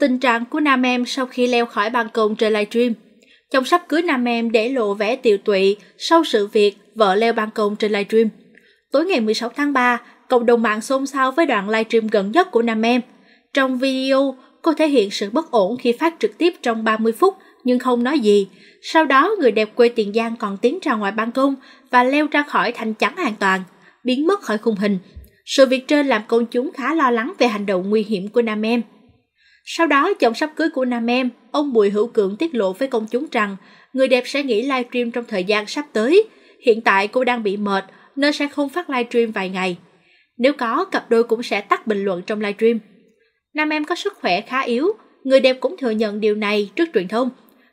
Tình trạng của nam em sau khi leo khỏi ban công trên livestream. Chồng sắp cưới nam em để lộ vẻ tiều tụy sau sự việc vợ leo ban công trên livestream. Tối ngày 16 tháng 3, cộng đồng mạng xôn xao với đoạn livestream gần nhất của nam em. Trong video, cô thể hiện sự bất ổn khi phát trực tiếp trong 30 phút nhưng không nói gì. Sau đó, người đẹp quê Tiền Giang còn tiến ra ngoài ban công và leo ra khỏi thành chắn an toàn, biến mất khỏi khung hình. Sự việc trên làm công chúng khá lo lắng về hành động nguy hiểm của nam em. Sau đó, chồng sắp cưới của Nam Em, ông Bùi Hữu Cường tiết lộ với công chúng rằng người đẹp sẽ nghỉ livestream trong thời gian sắp tới. Hiện tại cô đang bị mệt nên sẽ không phát livestream vài ngày. Nếu có, cặp đôi cũng sẽ tắt bình luận trong livestream. Nam Em có sức khỏe khá yếu, người đẹp cũng thừa nhận điều này trước truyền thông.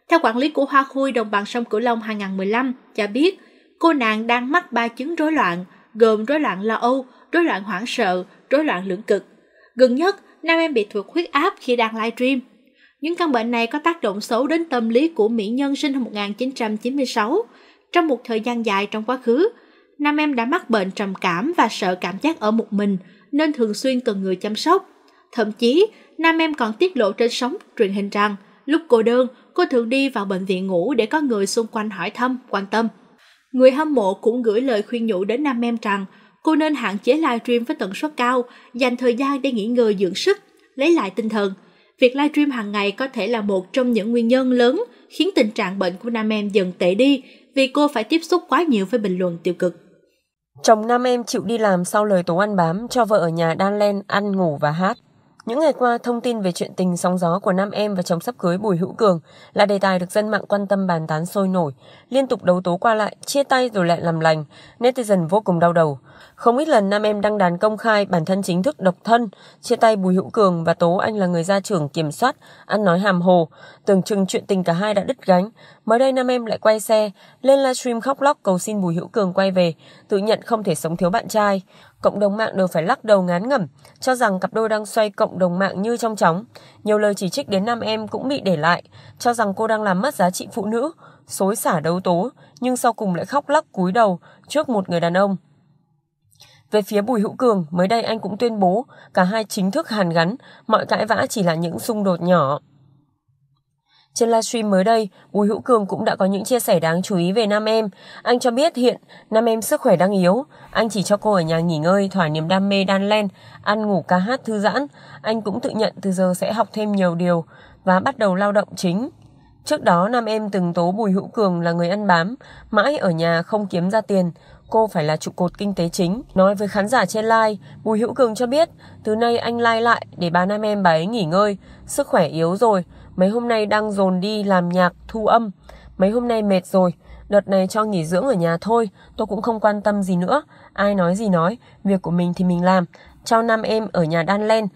Theo quản lý của Hoa Khôi Đồng bằng sông Cửu Long 2015, cho biết cô nàng đang mắc ba chứng rối loạn, gồm rối loạn lo âu, rối loạn hoảng sợ, rối loạn lưỡng cực. Gần nhất, nam em bị thuộc huyết áp khi đang livestream. Những căn bệnh này có tác động xấu đến tâm lý của mỹ nhân sinh năm 1996. Trong một thời gian dài trong quá khứ, nam em đã mắc bệnh trầm cảm và sợ cảm giác ở một mình nên thường xuyên cần người chăm sóc. Thậm chí, nam em còn tiết lộ trên sóng truyền hình rằng lúc cô đơn, cô thường đi vào bệnh viện ngủ để có người xung quanh hỏi thăm, quan tâm. Người hâm mộ cũng gửi lời khuyên nhủ đến nam em rằng Cô nên hạn chế livestream với tần suất cao, dành thời gian để nghỉ ngơi dưỡng sức, lấy lại tinh thần. Việc livestream hàng ngày có thể là một trong những nguyên nhân lớn khiến tình trạng bệnh của nam em dần tệ đi vì cô phải tiếp xúc quá nhiều với bình luận tiêu cực. Chồng nam em chịu đi làm sau lời tố ăn bám cho vợ ở nhà đan len, ăn, ngủ và hát. Những ngày qua, thông tin về chuyện tình sóng gió của nam em và chồng sắp cưới Bùi Hữu Cường là đề tài được dân mạng quan tâm bàn tán sôi nổi, liên tục đấu tố qua lại, chia tay rồi lại làm lành, netizen vô cùng đau đầu. Không ít lần nam em đăng đàn công khai bản thân chính thức độc thân, chia tay Bùi Hữu Cường và tố anh là người gia trưởng kiểm soát, ăn nói hàm hồ, tưởng chừng chuyện tình cả hai đã đứt gánh, Mới đây nam em lại quay xe, lên livestream khóc lóc cầu xin Bùi Hữu Cường quay về, tự nhận không thể sống thiếu bạn trai. Cộng đồng mạng đều phải lắc đầu ngán ngẩm, cho rằng cặp đôi đang xoay cộng đồng mạng như trong chóng. Nhiều lời chỉ trích đến nam em cũng bị để lại, cho rằng cô đang làm mất giá trị phụ nữ, xối xả đấu tố, nhưng sau cùng lại khóc lóc cúi đầu trước một người đàn ông. Về phía Bùi Hữu Cường, mới đây anh cũng tuyên bố cả hai chính thức hàn gắn, mọi cãi vã chỉ là những xung đột nhỏ. Trên livestream mới đây, Bùi Hữu Cường cũng đã có những chia sẻ đáng chú ý về nam em. Anh cho biết hiện nam em sức khỏe đang yếu, anh chỉ cho cô ở nhà nghỉ ngơi, thỏa niềm đam mê đan len, ăn ngủ ca hát thư giãn. Anh cũng tự nhận từ giờ sẽ học thêm nhiều điều và bắt đầu lao động chính. Trước đó nam em từng tố Bùi Hữu Cường là người ăn bám, mãi ở nhà không kiếm ra tiền, cô phải là trụ cột kinh tế chính. Nói với khán giả trên live, Bùi Hữu Cường cho biết, từ nay anh lai lại để bà nam em bà ấy nghỉ ngơi, sức khỏe yếu rồi, Mấy hôm nay đang dồn đi làm nhạc, thu âm. Mấy hôm nay mệt rồi, đợt này cho nghỉ dưỡng ở nhà thôi, tôi cũng không quan tâm gì nữa. Ai nói gì nói, việc của mình thì mình làm. Cho năm em ở nhà đan len,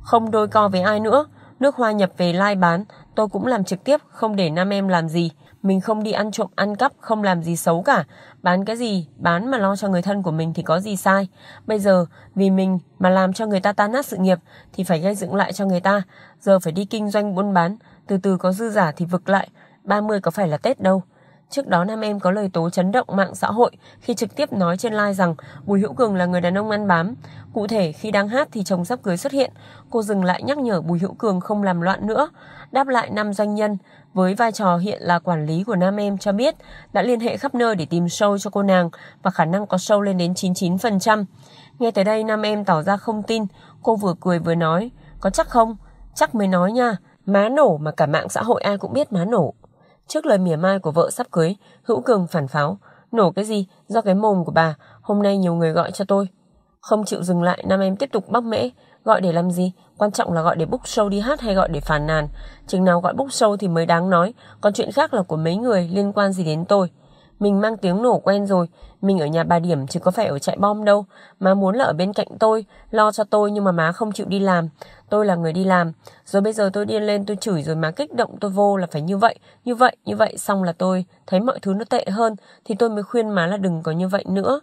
không đôi co với ai nữa. Nước hoa nhập về lai bán, Tôi cũng làm trực tiếp, không để nam em làm gì. Mình không đi ăn trộm ăn cắp, không làm gì xấu cả. Bán cái gì, bán mà lo cho người thân của mình thì có gì sai. Bây giờ, vì mình mà làm cho người ta tan nát sự nghiệp thì phải gây dựng lại cho người ta. Giờ phải đi kinh doanh buôn bán, từ từ có dư giả thì vực lại. 30 có phải là Tết đâu. Trước đó nam em có lời tố chấn động mạng xã hội khi trực tiếp nói trên live rằng Bùi Hữu Cường là người đàn ông ăn bám. Cụ thể khi đang hát thì chồng sắp cưới xuất hiện, cô dừng lại nhắc nhở Bùi Hữu Cường không làm loạn nữa. Đáp lại nam doanh nhân với vai trò hiện là quản lý của nam em cho biết đã liên hệ khắp nơi để tìm show cho cô nàng và khả năng có show lên đến 99%. Nghe tới đây nam em tỏ ra không tin, cô vừa cười vừa nói, có chắc không? Chắc mới nói nha, má nổ mà cả mạng xã hội ai cũng biết má nổ. Trước lời mỉa mai của vợ sắp cưới, Hữu Cường phản pháo. Nổ cái gì? Do cái mồm của bà. Hôm nay nhiều người gọi cho tôi. Không chịu dừng lại, nam em tiếp tục bóc mễ Gọi để làm gì? Quan trọng là gọi để book show đi hát hay gọi để phản nàn. Chừng nào gọi book show thì mới đáng nói. Còn chuyện khác là của mấy người liên quan gì đến tôi. Mình mang tiếng nổ quen rồi, mình ở nhà bà Điểm chứ có phải ở trại bom đâu. Má muốn là ở bên cạnh tôi, lo cho tôi nhưng mà má không chịu đi làm. Tôi là người đi làm. Rồi bây giờ tôi điên lên tôi chửi rồi má kích động tôi vô là phải như vậy, như vậy, như vậy. Xong là tôi thấy mọi thứ nó tệ hơn thì tôi mới khuyên má là đừng có như vậy nữa.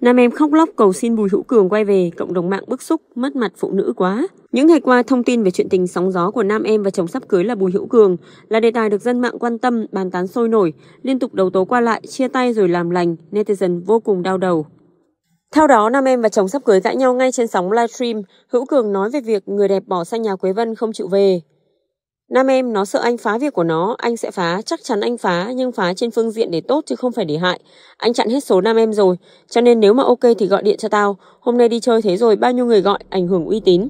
Nam em khóc lóc cầu xin Bùi Hữu Cường quay về, cộng đồng mạng bức xúc, mất mặt phụ nữ quá. Những ngày qua, thông tin về chuyện tình sóng gió của nam em và chồng sắp cưới là Bùi Hữu Cường là đề tài được dân mạng quan tâm, bàn tán sôi nổi, liên tục đầu tố qua lại, chia tay rồi làm lành, netizen vô cùng đau đầu. Theo đó, nam em và chồng sắp cưới cãi nhau ngay trên sóng livestream, Hữu Cường nói về việc người đẹp bỏ sang nhà Quế Vân không chịu về. Nam em nó sợ anh phá việc của nó, anh sẽ phá, chắc chắn anh phá, nhưng phá trên phương diện để tốt chứ không phải để hại. Anh chặn hết số nam em rồi, cho nên nếu mà ok thì gọi điện cho tao, hôm nay đi chơi thế rồi bao nhiêu người gọi, ảnh hưởng uy tín.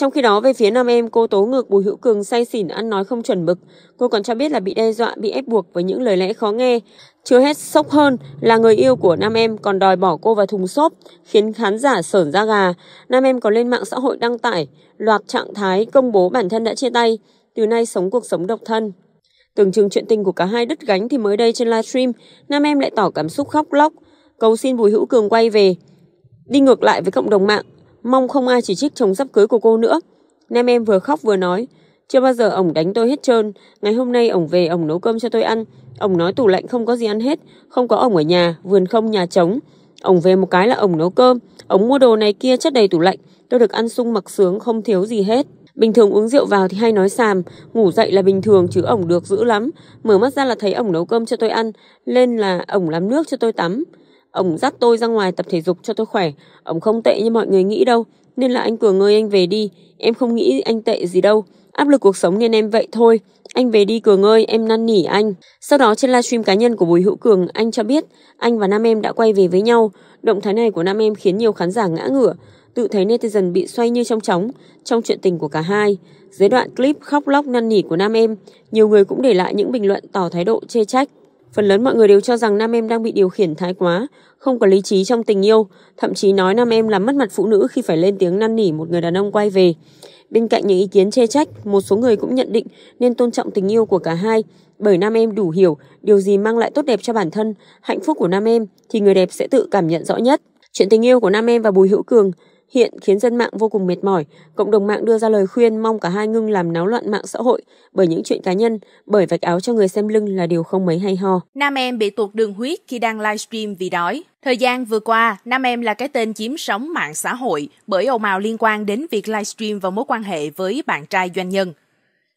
Trong khi đó, về phía nam em, cô tố ngược Bùi Hữu Cường say xỉn ăn nói không chuẩn mực. Cô còn cho biết là bị đe dọa, bị ép buộc với những lời lẽ khó nghe. Chưa hết sốc hơn là người yêu của nam em còn đòi bỏ cô vào thùng xốp, khiến khán giả sởn da gà. Nam em còn lên mạng xã hội đăng tải loạt trạng thái công bố bản thân đã chia tay, từ nay sống cuộc sống độc thân. Tưởng chừng chuyện tình của cả hai đứt gánh thì mới đây trên livestream, nam em lại tỏ cảm xúc khóc lóc, cầu xin Bùi Hữu Cường quay về. Đi ngược lại với cộng đồng mạng, Mong không ai chỉ trích chồng sắp cưới của cô nữa. Nam em vừa khóc vừa nói, chưa bao giờ ổng đánh tôi hết trơn. Ngày hôm nay ổng về ổng nấu cơm cho tôi ăn. Ổng nói tủ lạnh không có gì ăn hết, không có ổng ở nhà, vườn không nhà trống. Ổng về một cái là ổng nấu cơm, ổng mua đồ này kia chất đầy tủ lạnh. Tôi được ăn sung mặc sướng không thiếu gì hết. Bình thường uống rượu vào thì hay nói xàm, ngủ dậy là bình thường chứ ổng được giữ lắm. Mở mắt ra là thấy ổng nấu cơm cho tôi ăn, lên là ổng làm nước cho tôi tắm. Ông dắt tôi ra ngoài tập thể dục cho tôi khỏe. Ông không tệ như mọi người nghĩ đâu. Nên là anh Cường ơi anh về đi. Em không nghĩ anh tệ gì đâu. Áp lực cuộc sống nên em vậy thôi. Anh về đi Cường ơi, em năn nỉ anh. Sau đó trên livestream cá nhân của Bùi Hữu Cường, anh cho biết anh và Nam Em đã quay về với nhau. Động thái này của Nam Em khiến nhiều khán giả ngã ngửa, tự thấy netizen bị xoay như trong chóng trong chuyện tình của cả hai. Dưới đoạn clip khóc lóc năn nỉ của Nam Em, nhiều người cũng để lại những bình luận tỏ thái độ chê trách. Phần lớn mọi người đều cho rằng nam em đang bị điều khiển thái quá, không có lý trí trong tình yêu, thậm chí nói nam em làm mất mặt phụ nữ khi phải lên tiếng năn nỉ một người đàn ông quay về. Bên cạnh những ý kiến chê trách, một số người cũng nhận định nên tôn trọng tình yêu của cả hai, bởi nam em đủ hiểu điều gì mang lại tốt đẹp cho bản thân, hạnh phúc của nam em thì người đẹp sẽ tự cảm nhận rõ nhất. Chuyện tình yêu của nam em và Bùi Hữu Cường hiện khiến dân mạng vô cùng mệt mỏi. Cộng đồng mạng đưa ra lời khuyên mong cả hai ngưng làm náo loạn mạng xã hội bởi những chuyện cá nhân, bởi vạch áo cho người xem lưng là điều không mấy hay ho. Nam em bị tuột đường huyết khi đang livestream vì đói. Thời gian vừa qua, Nam Em là cái tên chiếm sóng mạng xã hội bởi ồn ào liên quan đến việc livestream và mối quan hệ với bạn trai doanh nhân.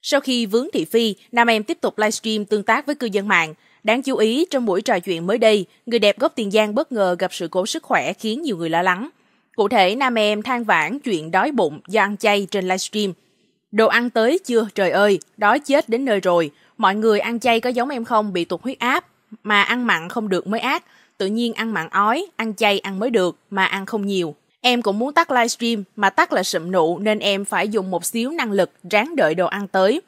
Sau khi vướng thị phi, Nam Em tiếp tục livestream tương tác với cư dân mạng. Đáng chú ý, trong buổi trò chuyện mới đây, người đẹp gốc Tiền Giang bất ngờ gặp sự cố sức khỏe khiến nhiều người lo lắng. Cụ thể, nam em than vãn chuyện đói bụng do ăn chay trên livestream. Đồ ăn tới chưa, trời ơi, đói chết đến nơi rồi. Mọi người ăn chay có giống em không bị tụt huyết áp, mà ăn mặn không được mới ác. Tự nhiên ăn mặn ói, ăn chay ăn mới được, mà ăn không nhiều. Em cũng muốn tắt livestream, mà tắt là sụm nụ nên em phải dùng một xíu năng lực ráng đợi đồ ăn tới.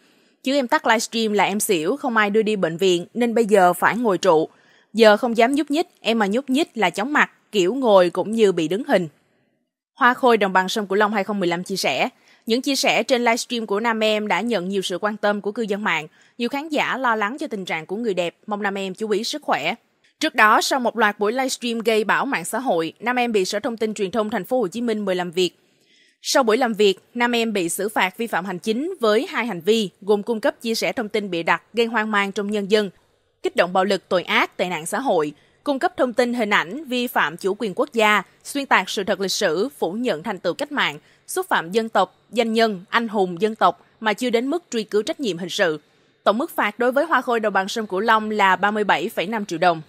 Chứ em tắt livestream là em xỉu, không ai đưa đi bệnh viện nên bây giờ phải ngồi trụ. Giờ không dám nhúc nhích, em mà nhúc nhích là chóng mặt, kiểu ngồi cũng như bị đứng hình. Hoa Khôi Đồng bằng sông Cửu Long 2015 chia sẻ, những chia sẻ trên livestream của Nam Em đã nhận nhiều sự quan tâm của cư dân mạng. Nhiều khán giả lo lắng cho tình trạng của người đẹp, mong Nam Em chú ý sức khỏe. Trước đó, sau một loạt buổi livestream gây bão mạng xã hội, Nam Em bị Sở Thông tin Truyền thông Thành phố Hồ Chí Minh mời làm việc. Sau buổi làm việc, Nam Em bị xử phạt vi phạm hành chính với hai hành vi gồm cung cấp chia sẻ thông tin bị đặt gây hoang mang trong nhân dân, kích động bạo lực tội ác, tệ nạn xã hội, cung cấp thông tin hình ảnh vi phạm chủ quyền quốc gia, xuyên tạc sự thật lịch sử, phủ nhận thành tựu cách mạng, xúc phạm dân tộc, danh nhân, anh hùng dân tộc mà chưa đến mức truy cứu trách nhiệm hình sự. Tổng mức phạt đối với Hoa Khôi Đồng bằng sông Cửu Long là 37,5 triệu đồng.